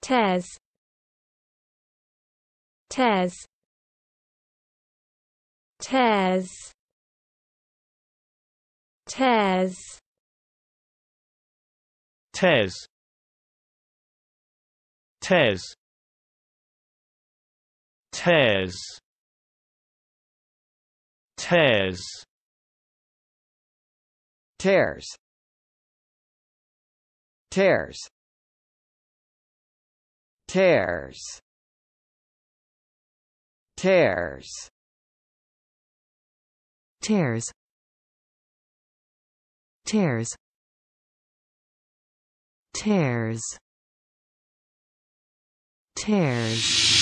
Tes Tes Tes Tes Tes Tes Tes Tes Tears Tears tears tears tears tears tears tears